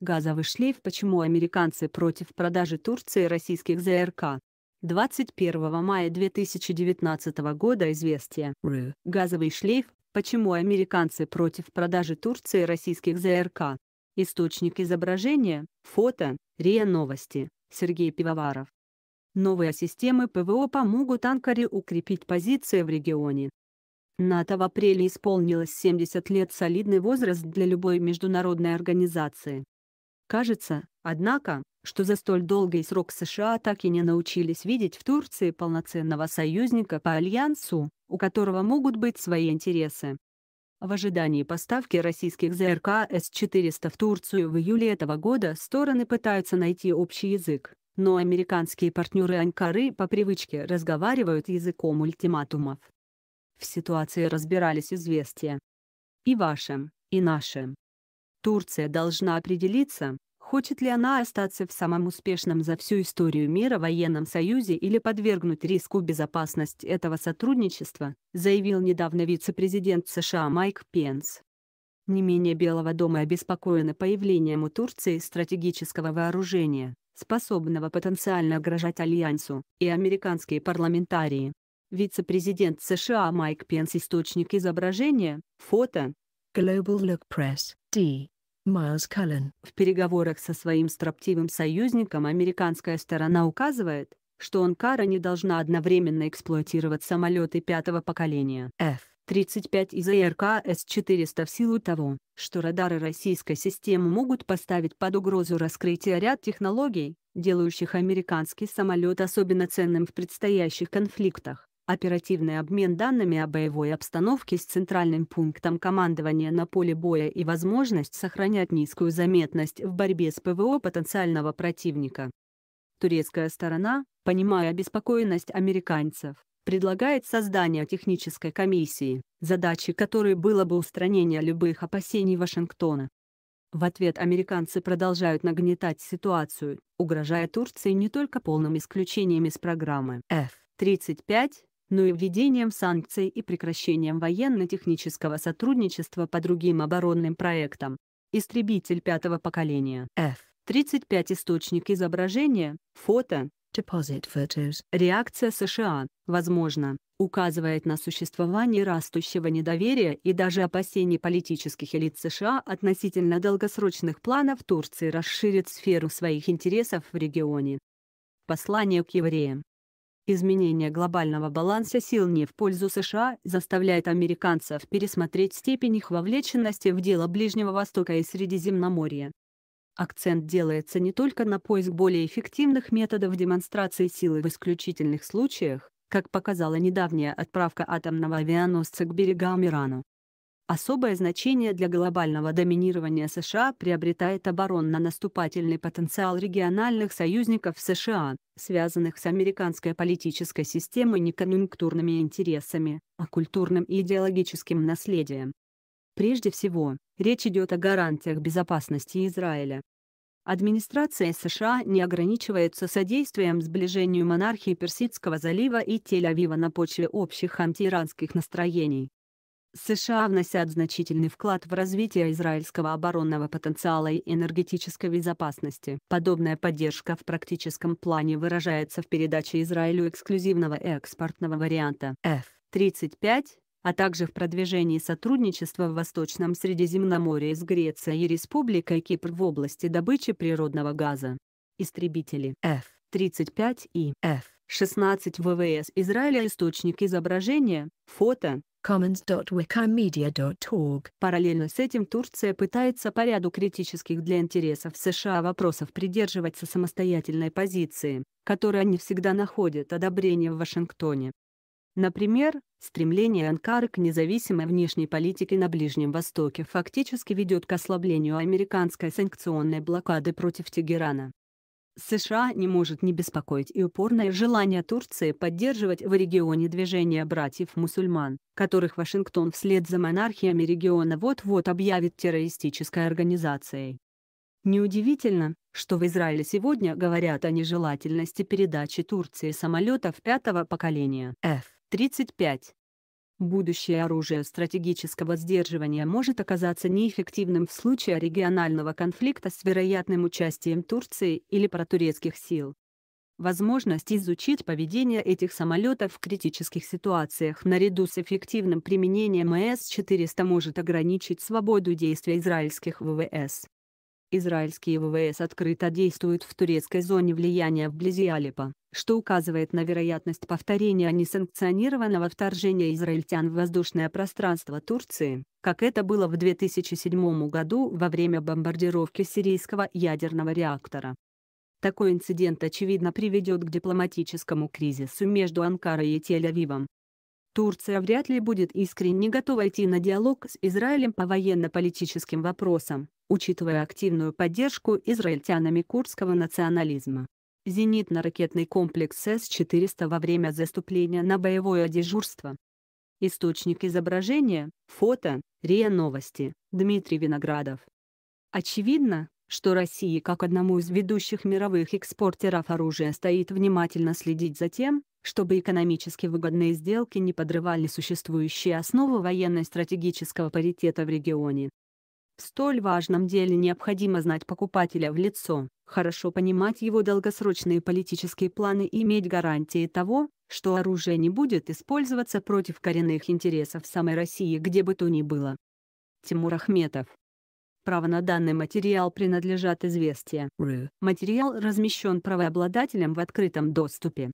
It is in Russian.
Газовый шлейф «Почему американцы против продажи Турции российских ЗРК?» 21 мая 2019 года известие. Ры. Газовый шлейф «Почему американцы против продажи Турции российских ЗРК?» Источник изображения, фото, РИА Новости, Сергей Пивоваров. Новые системы ПВО помогут Анкаре укрепить позиции в регионе. НАТО в апреле исполнилось 70 лет солидный возраст для любой международной организации. Кажется, однако, что за столь долгий срок США так и не научились видеть в Турции полноценного союзника по альянсу, у которого могут быть свои интересы. В ожидании поставки российских ЗРК С-400 в Турцию в июле этого года стороны пытаются найти общий язык, но американские партнеры Анкары по привычке разговаривают языком ультиматумов. В ситуации разбирались известия. И вашим, и нашим. Турция должна определиться, хочет ли она остаться в самом успешном за всю историю мира военном союзе или подвергнуть риску безопасность этого сотрудничества, заявил недавно вице-президент США Майк Пенс. Не менее Белого дома обеспокоены появлением у Турции стратегического вооружения, способного потенциально угрожать Альянсу, и американские парламентарии. Вице-президент США Майк Пенс источник изображения, фото, Global Look Press. Д. Майлз Каллен. В переговорах со своим строптивым союзником американская сторона указывает, что Анкара не должна одновременно эксплуатировать самолеты пятого поколения. F. 35 из АРК С-400 в силу того, что радары российской системы могут поставить под угрозу раскрытие ряд технологий, делающих американский самолет особенно ценным в предстоящих конфликтах оперативный обмен данными о боевой обстановке с центральным пунктом командования на поле боя и возможность сохранять низкую заметность в борьбе с ПВО потенциального противника. Турецкая сторона, понимая обеспокоенность американцев, предлагает создание технической комиссии, задачей которой было бы устранение любых опасений Вашингтона. В ответ американцы продолжают нагнетать ситуацию, угрожая Турции не только полным исключением из программы F-35, но и введением санкций и прекращением военно-технического сотрудничества по другим оборонным проектам. Истребитель пятого поколения F-35 источник изображения, фото, Deposit photos. Реакция США, возможно, указывает на существование растущего недоверия и даже опасений политических элит США относительно долгосрочных планов Турции расширить сферу своих интересов в регионе. Послание к евреям. Изменение глобального баланса сил не в пользу США заставляет американцев пересмотреть степень их вовлеченности в дело Ближнего Востока и Средиземноморья. Акцент делается не только на поиск более эффективных методов демонстрации силы в исключительных случаях, как показала недавняя отправка атомного авианосца к берегам Ирана. Особое значение для глобального доминирования США приобретает оборонно-наступательный потенциал региональных союзников США, связанных с американской политической системой не конъюнктурными интересами, а культурным и идеологическим наследием. Прежде всего, речь идет о гарантиях безопасности Израиля. Администрация США не ограничивается содействием сближению монархии Персидского залива и Тель-Авива на почве общих антииранских настроений США вносят значительный вклад в развитие израильского оборонного потенциала и энергетической безопасности. Подобная поддержка в практическом плане выражается в передаче Израилю эксклюзивного экспортного варианта F-35, а также в продвижении сотрудничества в Восточном Средиземноморье с Грецией и Республикой Кипр в области добычи природного газа. Истребители F-35 и F-16 ВВС Израиля Источник изображения, фото, commons.wikimedia.org. Параллельно с этим Турция пытается по ряду критических для интересов США вопросов придерживаться самостоятельной позиции, которая они всегда находят одобрение в Вашингтоне. Например, стремление Анкары к независимой внешней политике на Ближнем Востоке фактически ведет к ослаблению американской санкционной блокады против Тегерана. США не может не беспокоить и упорное желание Турции поддерживать в регионе движение братьев-мусульман, которых Вашингтон вслед за монархиями региона вот-вот объявит террористической организацией. Неудивительно, что в Израиле сегодня говорят о нежелательности передачи Турции самолетов пятого поколения F-35 Будущее оружие стратегического сдерживания может оказаться неэффективным в случае регионального конфликта с вероятным участием Турции или протурецких сил. Возможность изучить поведение этих самолетов в критических ситуациях наряду с эффективным применением мс 400 может ограничить свободу действия израильских ВВС. Израильские ВВС открыто действуют в турецкой зоне влияния вблизи Алеппо, что указывает на вероятность повторения несанкционированного вторжения израильтян в воздушное пространство Турции, как это было в 2007 году во время бомбардировки сирийского ядерного реактора. Такой инцидент очевидно приведет к дипломатическому кризису между Анкарой и Тель-Авивом, Турция вряд ли будет искренне готова идти на диалог с Израилем по военно-политическим вопросам, учитывая активную поддержку израильтянами курдского национализма. Зенитно-ракетный комплекс С-400 во время заступления на боевое дежурство. Источник изображения, фото, РИА Новости, Дмитрий Виноградов. Очевидно, что России как одному из ведущих мировых экспортеров оружия стоит внимательно следить за тем, чтобы экономически выгодные сделки не подрывали существующие основы военно-стратегического паритета в регионе. В столь важном деле необходимо знать покупателя в лицо, хорошо понимать его долгосрочные политические планы и иметь гарантии того, что оружие не будет использоваться против коренных интересов самой России где бы то ни было. Тимур Ахметов Право на данный материал принадлежат известия. Материал размещен правообладателем в открытом доступе.